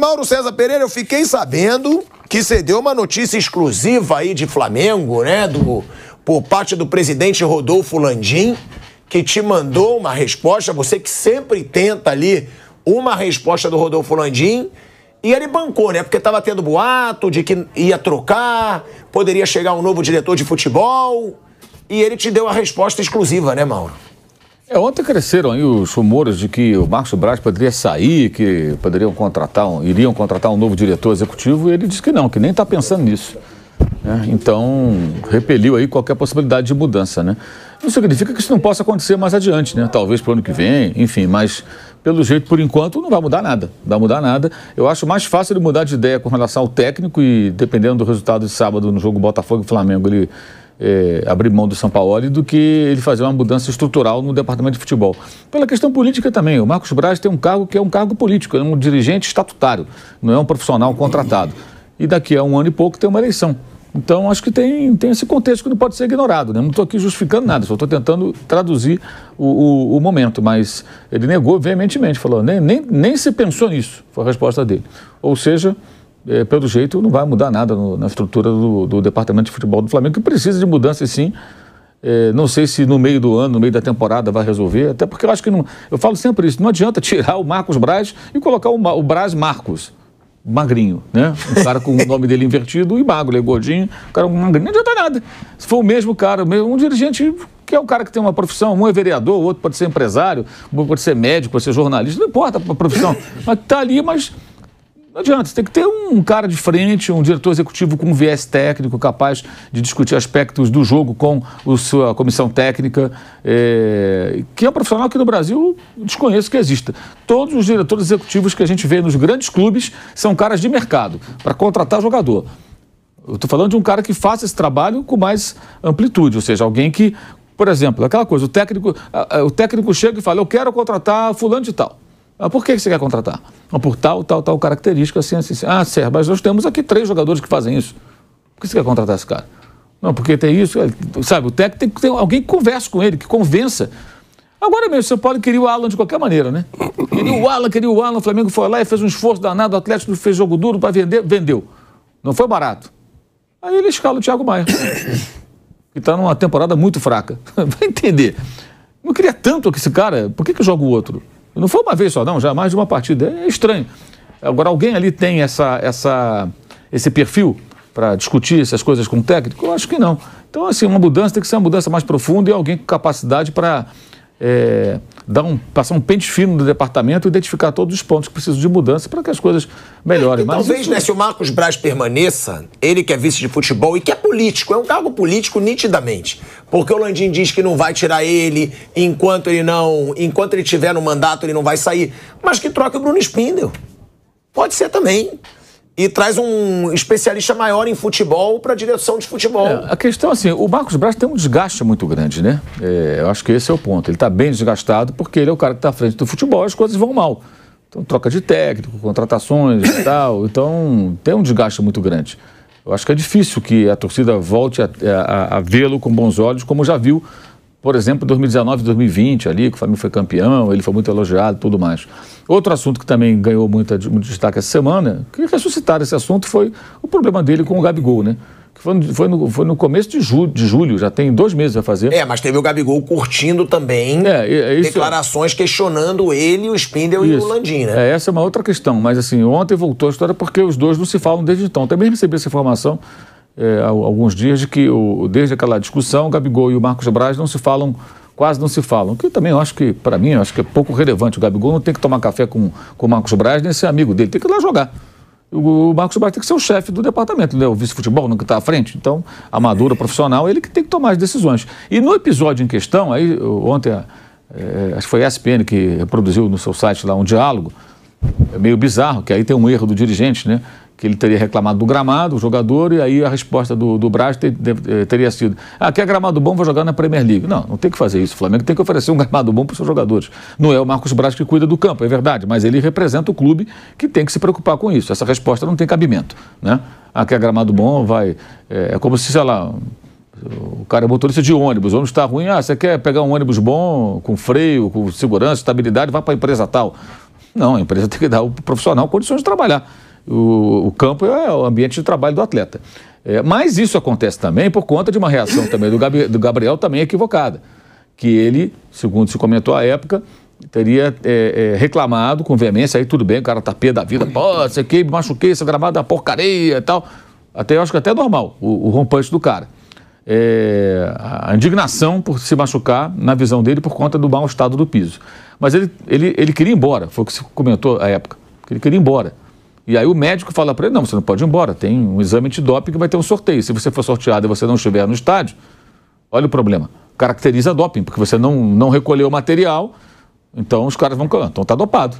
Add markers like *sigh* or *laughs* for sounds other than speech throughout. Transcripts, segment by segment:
Mauro César Pereira, eu fiquei sabendo que você deu uma notícia exclusiva aí de Flamengo, né? Do, por parte do presidente Rodolfo Landim, que te mandou uma resposta, você que sempre tenta ali uma resposta do Rodolfo Landim, e ele bancou, né? Porque estava tendo boato de que ia trocar, poderia chegar um novo diretor de futebol, e ele te deu a resposta exclusiva, né, Mauro? É, ontem cresceram aí os rumores de que o Marcos Braz poderia sair, que poderiam contratar, um, iriam contratar um novo diretor executivo, e ele disse que não, que nem está pensando nisso. Né? Então, repeliu aí qualquer possibilidade de mudança, né? Não significa que isso não possa acontecer mais adiante, né? Talvez para o ano que vem, enfim, mas pelo jeito, por enquanto, não vai mudar nada. Não vai mudar nada. Eu acho mais fácil ele mudar de ideia com relação ao técnico e dependendo do resultado de sábado no jogo Botafogo e Flamengo, ele é, abrir mão do São Paulo do que ele fazer uma mudança estrutural no departamento de futebol. Pela questão política também, o Marcos Braz tem um cargo que é um cargo político, é um dirigente estatutário, não é um profissional contratado. E daqui a um ano e pouco tem uma eleição. Então, acho que tem, tem esse contexto que não pode ser ignorado. Né? Não estou aqui justificando nada, só estou tentando traduzir o, o, o, momento. Mas ele negou veementemente, falou, nem, nem, nem se pensou nisso, foi a resposta dele. Ou seja, é, pelo jeito, não vai mudar nada no, na estrutura do, do, departamento de futebol do Flamengo, que precisa de mudanças sim. É, não sei se no meio do ano, no meio da temporada, vai resolver, até porque eu acho que não. Eu falo sempre isso: não adianta *laughs* tirar o Marcos Braz e colocar o, o Braz Marcos. Magrinho, né? Um cara com o nome dele invertido e magro, ele é gordinho, o cara magrinho, não adianta nada. Se for o mesmo cara, um dirigente que é um cara que tem uma profissão, um é vereador, o outro pode ser empresário, pode ser médico, pode ser jornalista, não importa a profissão, *laughs* mas tá ali, mas não adianta, tem que ter um cara de frente, um diretor executivo com um viés técnico, capaz de discutir aspectos do jogo com a sua comissão técnica, é, que é um profissional que no Brasil desconheço que exista. Todos os diretores executivos que a gente vê nos grandes clubes são caras de mercado, para contratar jogador. Eu estou falando de um cara que faça esse trabalho com mais amplitude, ou seja, alguém que, por exemplo, aquela coisa, o técnico, o técnico chega e fala, eu quero contratar fulano de tal. Ah, por que você quer contratar? Ah, por tal, tal, tal característica, assim, assim, assim. Ah, certo. mas nós temos aqui três jogadores que fazem isso. Por que você quer contratar esse cara? Não, porque tem isso, é, sabe? O técnico tem que ter alguém que converse com ele, que convença. Agora mesmo, o São Paulo queria o Alan de qualquer maneira, né? Queria o Alan, queria o Alan, o Flamengo foi lá e fez um esforço danado, o Atlético fez jogo duro para vender, vendeu. Não foi barato. Aí ele escala o Thiago Maia, *coughs* que está numa temporada muito fraca. *laughs* Vai entender. Não queria tanto que esse cara, por que, que joga o outro? Não foi uma vez só, não, já mais de uma partida. É estranho. Agora, alguém ali tem essa, essa, esse perfil para discutir essas coisas com o técnico? Eu acho que não. Então, assim, uma mudança tem que ser uma mudança mais profunda e alguém com capacidade para é, dar um, passar um pente fino no departamento e identificar todos os pontos que precisam de mudança para que as coisas melhorem. É, então, Mas talvez, isso... né, se o Marcos Braz permaneça, ele que é vice de futebol e que é político, é um cargo político nitidamente. Porque o Landim diz que não vai tirar ele enquanto ele não. Enquanto ele tiver no mandato, ele não vai sair. Mas que troca o Bruno Spindel. Pode ser também e traz um especialista maior em futebol para a direção de futebol. É, a questão assim, o Marcos Braz tem um desgaste muito grande, né? É, eu acho que esse é o ponto. Ele está bem desgastado porque ele é o cara que está à frente do futebol, as coisas vão mal. Então, troca de técnico, contratações e *coughs* tal. Então, tem um desgaste muito grande. Eu acho que é difícil que a torcida volte a, a, a vê-lo com bons olhos, como já viu por exemplo, 2019, 2020, ali, que o Flamengo foi campeão, ele foi muito elogiado tudo mais. Outro assunto que também ganhou muita, muito destaque essa semana, que ressuscitaram esse assunto, foi o problema dele com o Gabigol, né? Que foi, no, foi, no, foi no começo de, ju, de julho, já tem dois meses a fazer. É, mas teve o Gabigol curtindo também é, é, declarações questionando ele, o Spindel isso. e o Landim, né? É, essa é uma outra questão, mas assim, ontem voltou a história porque os dois não se falam desde então. Também recebi essa informação é, alguns dias de que, o, desde aquela discussão, o Gabigol e o Marcos Braz não se falam, quase não se falam. Que também eu acho que, para mim, acho que é pouco relevante. O Gabigol não tem que tomar café com, com o Marcos Braz nem ser amigo dele, tem que ir lá jogar. O, Marcos Braz tem que ser o chefe do departamento, né? o vice-futebol, né, que está à frente. Então, a madura profissional, ele que tem que tomar as decisões. E no episódio em questão, aí ontem, é, acho que foi a ESPN que produziu no seu site lá um diálogo, é meio bizarro, que aí tem um erro do dirigente, né? que ele teria reclamado do gramado, o jogador, e aí a resposta do, do Braz ter, eh, teria sido: ah, quer gramado bom, vai jogar na Premier League. Não, não tem que fazer isso. O Flamengo tem que oferecer um *laughs* gramado bom para os seus jogadores. Não é o Marcos Braz que cuida do campo, é verdade, mas ele representa o clube que tem que se preocupar com isso. Essa resposta não tem cabimento. Né? Ah, quer gramado bom, vai. É, é como se, sei lá, o cara é motorista de ônibus, o ônibus está ruim, ah, você quer pegar um ônibus bom, com freio, com segurança, estabilidade, vá para a empresa tal. Não, a empresa tem que dar ao profissional condições de trabalhar o, o campo é o ambiente de trabalho do atleta. É, mas isso acontece também por conta de uma reação também do, Gabi, do Gabriel também equivocada, que ele, segundo se comentou à época, teria é, é, reclamado com veemência, aí tudo bem, o cara tá pé da vida, pô, isso que me machuquei, essa gramada é uma porcaria e tal. Até, eu acho que até é normal o, o rompante do cara. É, a indignação por se machucar, na visão dele, por conta do mau estado do piso. Mas ele, ele, ele queria ir embora, foi o que se comentou à época, ele queria ir embora. E aí o médico fala para ele: não, você não pode ir embora, tem um exame de doping que vai ter um sorteio. Se você for sorteado e você não estiver no estádio, olha o problema. Caracteriza doping, porque você não, não recolheu o material, então os caras vão. Então tá dopado.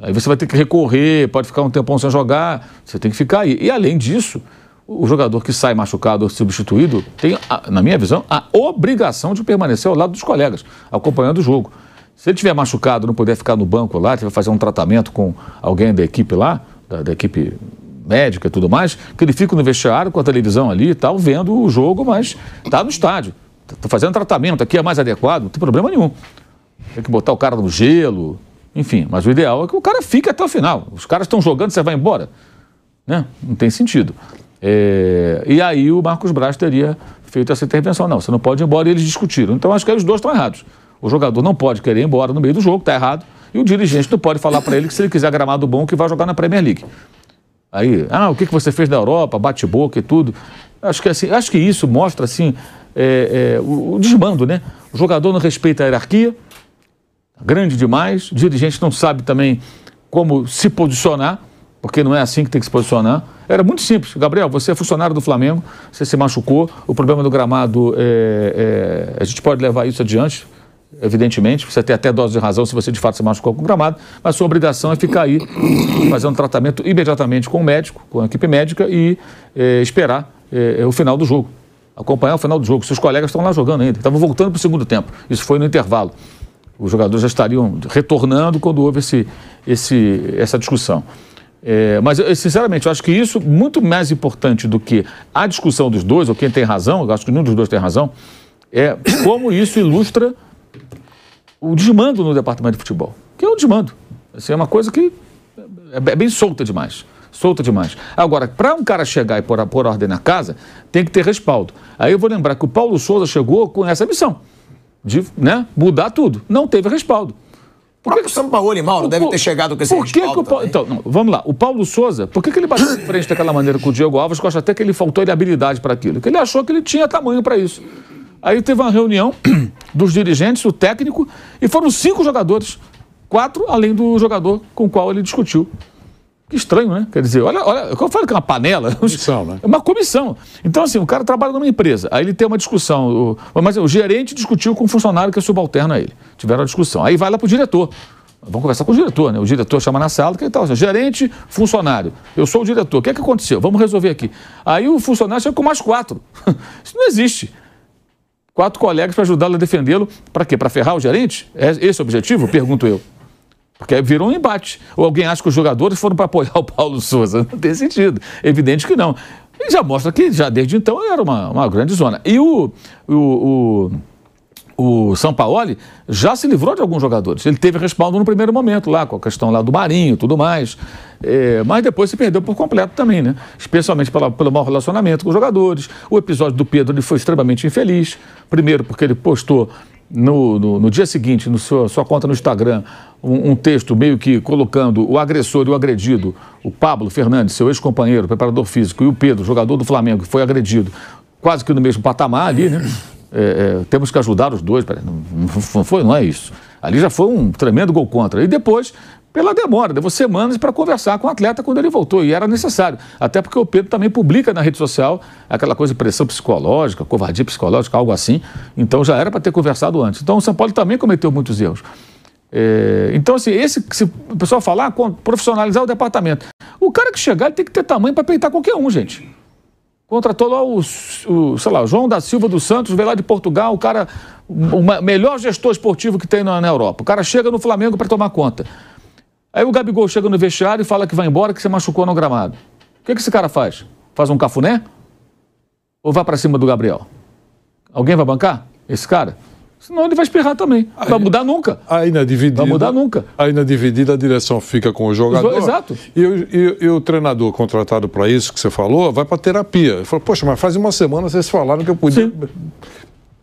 Aí você vai ter que recorrer, pode ficar um tempão sem jogar, você tem que ficar aí. E além disso, o jogador que sai machucado ou substituído tem, na minha visão, a obrigação de permanecer ao lado dos colegas, acompanhando o jogo. Se ele tiver machucado, não puder ficar no banco lá, tiver fazer um tratamento com alguém da equipe lá, da, da equipe médica e tudo mais, que ele fica no vestiário com a televisão ali e tal, vendo o jogo, mas está no estádio. Está tá fazendo tratamento aqui, é mais adequado, não tem problema nenhum. Tem que botar o cara no gelo, enfim. Mas o ideal é que o cara fique até o final. Os caras estão jogando, você vai embora. Né? Não tem sentido. É... E aí o Marcos Braz teria feito essa intervenção. Não, você não pode ir embora e eles discutiram. Então acho que aí os dois estão errados. O jogador não pode querer ir embora no meio do jogo, está errado. E o dirigente não pode falar para ele que se ele quiser gramado bom, que vai jogar na Premier League. Aí, ah, o que, que você fez na Europa, bate-boca e tudo. Acho que, assim, acho que isso mostra assim, é, é, o, o desmando, né? O jogador não respeita a hierarquia, grande demais, o dirigente não sabe também como se posicionar, porque não é assim que tem que se posicionar. Era muito simples. Gabriel, você é funcionário do Flamengo, você se machucou, o problema do gramado, é, é, a gente pode levar isso adiante, Evidentemente, você tem até dose de razão se você de fato se machucou com o gramado, mas sua obrigação é ficar aí, fazer um tratamento imediatamente com o médico, com a equipe médica e eh, esperar eh, o final do jogo. Acompanhar o final do jogo. Seus colegas estão lá jogando ainda, estavam voltando para o segundo tempo. Isso foi no intervalo. Os jogadores já estariam retornando quando houve esse, esse, essa discussão. É, mas, sinceramente, eu acho que isso, muito mais importante do que a discussão dos dois, ou quem tem razão, eu acho que nenhum dos dois tem razão, é como isso ilustra o desmando no departamento de futebol, que é um desmando. Assim, é uma coisa que é, é bem solta demais. Solta demais. Agora, para um cara chegar e pôr, pôr ordem na casa, tem que ter respaldo. Aí eu vou lembrar que o Paulo Souza chegou com essa missão de né, mudar tudo. Não teve respaldo. Por que o Sampaoli, Mauro, o, deve ter chegado com esse por que, que o Paulo, Então, não, vamos lá. O Paulo Souza, por que, que ele bateu de frente daquela maneira com o Diego Alves? Que eu acho até que ele faltou ele habilidade para aquilo. Porque ele achou que ele tinha tamanho para isso. Aí teve uma reunião *clears throat* dos dirigentes, do técnico, e foram cinco jogadores, quatro além do jogador com o qual ele discutiu. Que estranho, né? Quer dizer, olha, olha, eu falo que é uma panela. Comissão, *laughs* né? É uma comissão. Então, assim, o cara trabalha numa empresa, aí ele tem uma discussão, o, mas o gerente discutiu com o funcionário que é subalterno a ele. Tiveram uma discussão. Aí vai lá pro diretor. Vamos conversar com o diretor, né? O diretor chama na sala, que tal? Tá assim, gerente, funcionário. Eu sou o diretor. O que é que aconteceu? Vamos resolver aqui. Aí o funcionário chega com mais quatro. *laughs* Isso não existe quatro colegas para ajudá-lo a defendê-lo. Para quê? Para ferrar o gerente? É esse o objetivo? Pergunto eu. Porque virou um embate. Ou alguém acha que os jogadores foram para apoiar o Paulo Souza? *laughs* Não tem sentido. Evidente que não. E já mostra que já desde então era uma, uma grande zona. E o, o, o o Sampaoli já se livrou de alguns jogadores. Ele teve respaldo no primeiro momento lá, com a questão lá do Marinho tudo mais. É, mas depois se perdeu por completo também, né? Especialmente pela, pelo mau relacionamento com os jogadores. O episódio do Pedro ele foi extremamente infeliz. Primeiro, porque ele postou no, no, no dia seguinte, na sua conta no Instagram, um, um, texto meio que colocando o agressor e o agredido, o Pablo Fernandes, seu ex-companheiro, preparador físico, e o Pedro, jogador do Flamengo, que foi agredido, quase que no mesmo patamar ali, né? é, é, temos que ajudar os dois. Não foi, não é isso. Ali já foi um tremendo gol contra. E depois, pela demora, levou semanas para conversar com o atleta quando ele voltou, e era necessário. Até porque o Pedro também publica na rede social aquela coisa de pressão psicológica, covardia psicológica, algo assim. Então já era para ter conversado antes. Então o São Paulo também cometeu muitos erros. É, então, assim, esse, se o pessoal falar, profissionalizar o departamento. O cara que chegar, ele tem que ter tamanho para peitar qualquer um, gente. Contratou lá o, o, sei lá, João da Silva dos Santos, veio lá de Portugal, o cara, o melhor gestor esportivo que tem na, na Europa. O cara chega no Flamengo para tomar conta. Aí o Gabigol chega no vestiário e fala que vai embora, que se machucou no gramado. O que, que esse cara faz? Faz um cafuné? Ou vai para cima do Gabriel? Alguém vai bancar esse cara? Senão ele vai espirrar também. Aí, vai mudar nunca. Aí na dividida. É vai mudar nunca. Aí na é dividida a direção fica com o jogador. Exato. E, e, e o treinador contratado para isso que você falou vai para terapia. Ele falou, poxa, mas faz uma semana vocês falaram que eu podia Sim.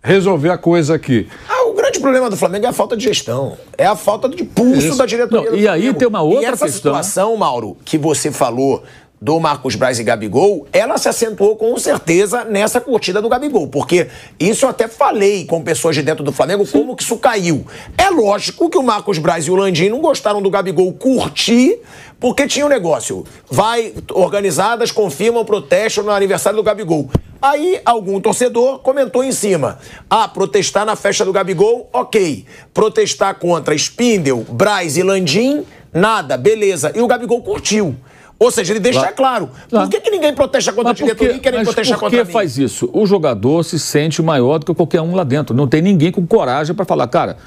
resolver a coisa aqui. Ah, o grande problema do Flamengo é a falta de gestão. É a falta de pulso isso. da diretoria. Não, e aí tem uma outra e essa questão. essa situação, Mauro, que você falou do Marcos Braz e Gabigol, ela se acentuou com certeza nessa curtida do Gabigol, porque isso eu até falei com pessoas de dentro do Flamengo Sim. como que isso caiu. É lógico que o Marcos Braz e o Landim não gostaram do Gabigol curtir, porque tinha um negócio. Vai, organizadas confirmam protesto no aniversário do Gabigol. Aí algum torcedor comentou em cima: ah, protestar na festa do Gabigol, ok. Protestar contra Spindel, Braz e Landim, nada, beleza. E o Gabigol curtiu. Ou seja, ele deixa claro. claro. Por que, que, ninguém protesta contra mas a diretoria porque, e querem protestar contra mim? Por que faz isso? O jogador se sente maior do que qualquer um lá dentro. Não tem ninguém com coragem para falar, cara...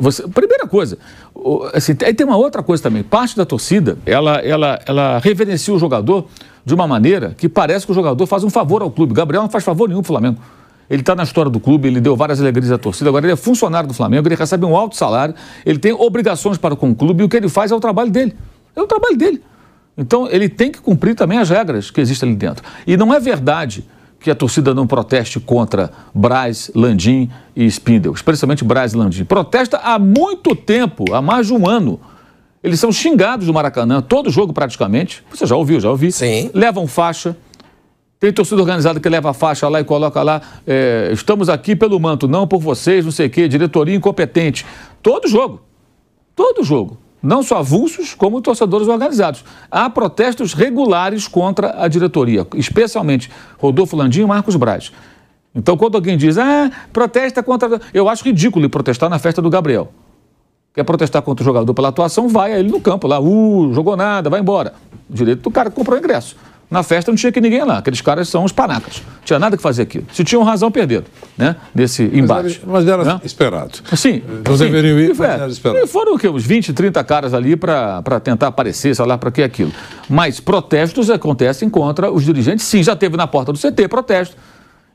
Você, primeira coisa, assim, aí tem uma outra coisa também. Parte da torcida, ela, ela, ela reverencia o jogador de uma maneira que parece que o jogador faz um favor ao clube. Gabriel não faz favor nenhum pro Flamengo. Ele está na história do clube, ele deu várias alegrias à torcida, agora ele é funcionário do Flamengo, ele recebe um alto salário, ele tem obrigações para com o clube e o que ele faz é o trabalho dele. É o trabalho dele. Então ele tem que cumprir também as regras que existem ali dentro. E não é verdade que a torcida não proteste contra Braz, Landim e Spindel, especialmente Braz e Landim. Protesta há muito tempo, há mais de um ano. Eles são xingados do Maracanã, todo jogo praticamente. Você já ouviu, já ouvi. Sim. Levam faixa. Tem torcida organizada que leva a faixa lá e coloca lá: é, estamos aqui pelo manto, não por vocês, não sei o quê, diretoria incompetente. Todo jogo. Todo jogo não só avulsos, como torcedores organizados. Há protestos regulares contra a diretoria, especialmente Rodolfo Landim e Marcos Braz. Então, quando alguém diz, ah, protesta contra. Eu acho ridículo protestar na festa do Gabriel. Quer protestar contra o jogador pela atuação, vai a ele no campo lá, uh, jogou nada, vai embora. Direito do cara que comprou o ingresso. Na festa não tinha que ninguém lá. Aqueles caras são os panacas. Não tinha nada que fazer aqui. Se tinham razão, perderam, né? Nesse embate. Mas era, mas era né? esperado. Sim. Não deveriam ir, mas é. era esperado. E foram o quê? Uns 20, 30 caras ali para tentar aparecer, sei lá, para que aquilo. Mas protestos acontecem contra os dirigentes. Sim, já teve na porta do CT protesto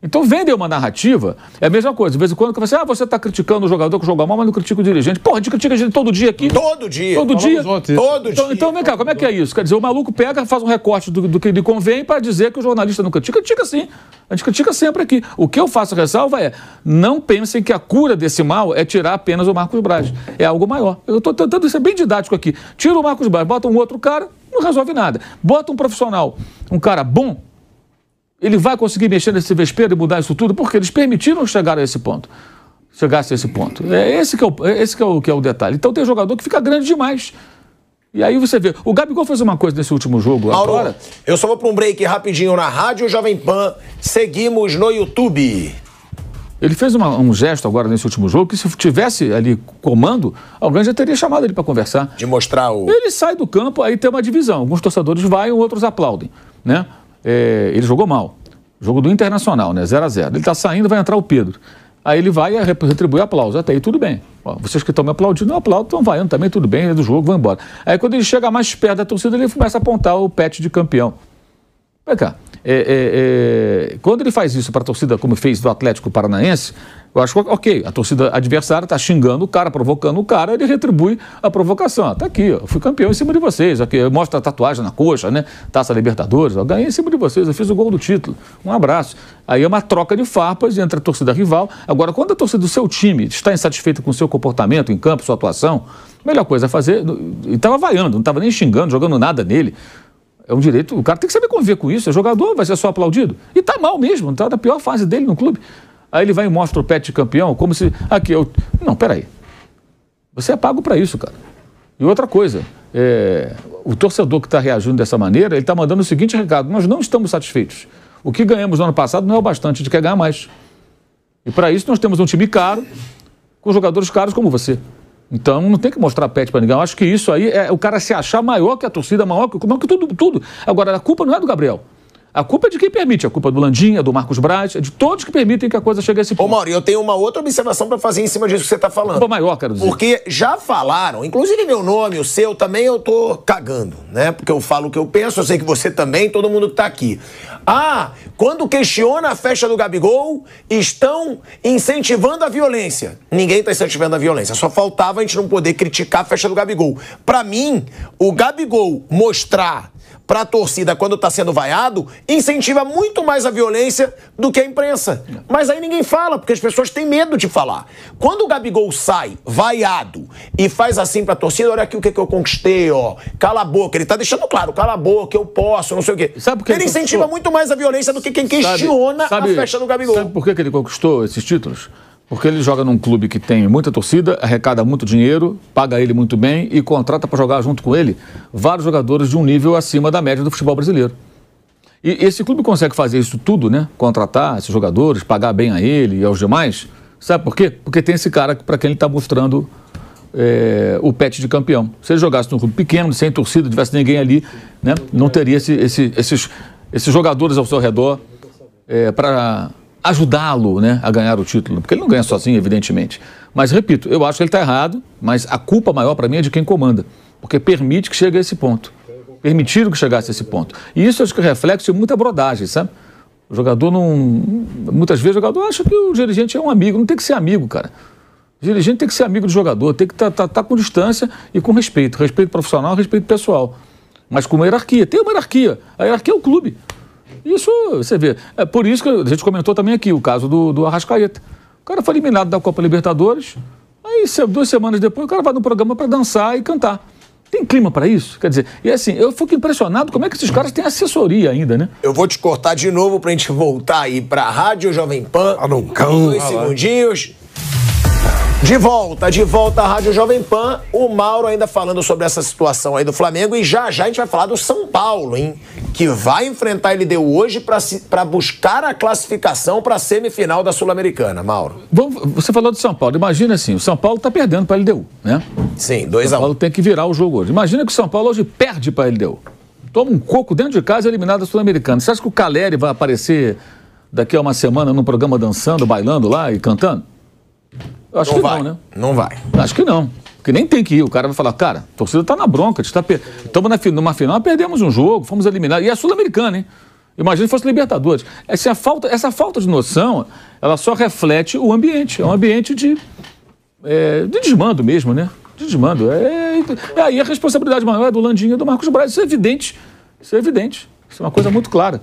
então vendem uma narrativa, é a mesma coisa. De vez em quando você, ah, você está criticando o jogador que jogou mal, mas não critica o dirigente. Porra, a gente critica a gente todo dia aqui. Todo dia. Todo dia. todo então, então dia. Então, vem cá, como é que é isso? Quer dizer, o maluco pega, faz um recorte do, do que lhe convém para dizer que o jornalista não critica. Critica sim. A gente critica sempre aqui. O que eu faço ressalva é, não pensem que a cura desse mal é tirar apenas o Marcos Braz. É algo maior. Eu estou tentando ser bem didático aqui. Tira o Marcos Braz, bota um outro cara, não resolve nada. Bota um profissional, um cara bom, ele vai conseguir mexer nesse vespeiro e mudar isso tudo? Porque eles permitiram chegar a esse ponto. Chegasse a esse ponto. É esse que é o, é esse que é o, que é o detalhe. Então tem jogador que fica grande demais. E aí você vê. O Gabigol fez uma coisa nesse último jogo. Mauro, agora. eu só vou para um break rapidinho na Rádio Jovem Pan. Seguimos no YouTube. Ele fez uma, um gesto agora nesse último jogo que se tivesse ali comando, alguém já teria chamado ele para conversar. De mostrar o... Ele sai do campo, aí tem uma divisão. Alguns torcedores vão, outros aplaudem, né? é, ele jogou mal. Jogo do Internacional, né? 0 a 0 Ele está saindo, vai entrar o Pedro. Aí ele vai retribuir aplauso. Até aí tudo bem. Ó, vocês que estão me aplaudindo, eu aplaudo, estão vaiando também, tudo bem, é do jogo, vão embora. Aí quando ele chega mais perto da torcida, ele começa a apontar o pet de campeão. Vem cá, é, é, é, quando ele faz isso para a torcida, como fez do Atlético Paranaense, eu acho que, ok, a torcida adversária está xingando o cara, provocando o cara, ele retribui a provocação. Está ah, aqui, ó, fui campeão em cima de vocês. Aqui, mostra a tatuagem na coxa, né? Taça Libertadores, ó, ganhei em cima de vocês, eu fiz o gol do título. Um abraço. Aí é uma troca de farpas entre a torcida rival. Agora, quando a torcida do seu time está insatisfeita com o seu comportamento em campo, sua atuação, a melhor coisa a fazer. E estava vaiando, não estava nem xingando, jogando nada nele. É um direito, o cara tem que saber conviver com isso. É jogador, vai ser só aplaudido. E tá mal mesmo, tá na pior fase dele no clube. Aí ele vai e mostra o pet de campeão, como se. Aqui, eu. Não, peraí. Você é pago para isso, cara. E outra coisa, é, o torcedor que está reagindo dessa maneira, ele está mandando o seguinte recado: nós não estamos satisfeitos. O que ganhamos no ano passado não é o bastante, de quer ganhar mais. E para isso nós temos um time caro, com jogadores caros como você. Então não tem que mostrar pet para ninguém. Eu acho que isso aí é o cara se achar maior que a torcida, maior que, que tudo, tudo. Agora, a culpa não é do Gabriel. A culpa é de quem permite. A culpa é do Landinha, é do Marcos Braz, é de todos que permitem que a coisa chegue a esse ponto. Ô, Mauro, eu tenho uma outra observação para fazer em cima disso que você está falando. A culpa maior, quero dizer. Porque já falaram, inclusive meu nome, o seu, também eu tô cagando, né? Porque eu falo o que eu penso, eu sei que você também, todo mundo que está aqui. Ah, quando questiona a festa do Gabigol, estão incentivando a violência. Ninguém está incentivando a violência. Só faltava a gente não poder criticar a festa do Gabigol. Para mim, o Gabigol mostrar para a torcida quando está sendo vaiado incentiva muito mais a violência do que a imprensa. É. Mas aí ninguém fala, porque as pessoas têm medo de falar. Quando o Gabigol sai vaiado e faz assim para a torcida, olha aqui o que, que eu conquistei, ó, cala a boca. Ele está deixando claro, cala a boca, eu posso, não sei o quê. Sabe por que ele, ele incentiva muito mais a violência do que quem questiona sabe, sabe, a festa do Gabigol. Sabe por que, que ele conquistou esses títulos? Porque ele joga num clube que tem muita torcida, arrecada muito dinheiro, paga ele muito bem e contrata para jogar junto com ele vários jogadores de um nível acima da média do futebol brasileiro. E esse clube consegue fazer isso tudo, né? Contratar esses jogadores, pagar bem a ele e aos demais. Sabe por quê? Porque tem esse cara para quem ele está mostrando é, o pet de campeão. Se ele jogasse num clube pequeno, sem torcida, tivesse ninguém ali, né? não teria esse, esse, esses, esses jogadores ao seu redor é, eh, para ajudá-lo né, a ganhar o título, porque ele não ganha sozinho, evidentemente. Mas, repito, eu acho que ele está errado, mas a culpa maior para mim é de quem comanda, porque permite que chegue a esse ponto. Permitiram que chegasse a esse ponto. E isso acho que é reflexo de muita brodagem, sabe? O jogador não. Muitas vezes o jogador acha que o dirigente é um amigo, não tem que ser amigo, cara. O dirigente tem que ser amigo do jogador, tem que estar tá, tá, tá com distância e com respeito. Respeito profissional, respeito pessoal. Mas com uma hierarquia. Tem uma hierarquia. A hierarquia é o clube. Isso, você vê. É por isso que a gente comentou também aqui o caso do, do Arrascaeta. O cara foi eliminado da Copa Libertadores, aí duas semanas depois o cara vai no programa para dançar e cantar. Tem clima para isso? Quer dizer, e assim, eu fico impressionado como é que esses caras têm assessoria ainda, né? Eu vou te cortar de novo para a gente voltar aí para a Rádio Jovem Pan. Ah, tá não, calma. Dois tá segundinhos. De volta, de volta à Rádio Jovem Pan. O Mauro ainda falando sobre essa situação aí do Flamengo e já já a gente vai falar do São Paulo, hein? Que vai enfrentar ele deu hoje para buscar a classificação para a semifinal da Sul-Americana, Mauro. Bom, você falou do São Paulo. Imagina assim, o São Paulo tá perdendo para a LDU, né? Sim, 2 a 1. O São Paulo tem que virar o jogo hoje. Imagina que o São Paulo hoje perde para a LDU. Toma um coco dentro de casa eliminado da Sul-Americana. Você acha que o Caleri vai aparecer daqui a uma semana num programa dançando, bailando lá e cantando? Eu acho não que vai. não, né? Não vai. Acho que não. Porque nem tem que ir. O cara vai falar, cara, a torcida tá na bronca, estamos tá per... numa final, perdemos um jogo, fomos eliminados. E é sul-americana, hein? Imagina se fosse Libertadores. Essa é falta, essa falta de noção, ela só reflete o ambiente. É um ambiente de, é, de desmando mesmo, né? De desmando. É, é, é, aí a responsabilidade maior é do Landinho e do Marcos Braz. Isso é evidente. Isso é evidente. Isso é uma coisa muito clara.